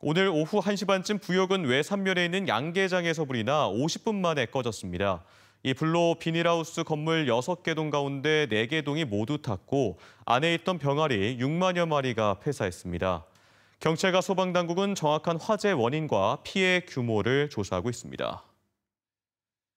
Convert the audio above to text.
오늘 오후 1시 반쯤 부역은 외산면에 있는 양계장에서 불이 나 50분 만에 꺼졌습니다. 이 불로 비닐하우스 건물 6개 동 가운데 4개 동이 모두 탔고 안에 있던 병아리 6만여 마리가 폐사했습니다. 경찰과 소방당국은 정확한 화재 원인과 피해 규모를 조사하고 있습니다.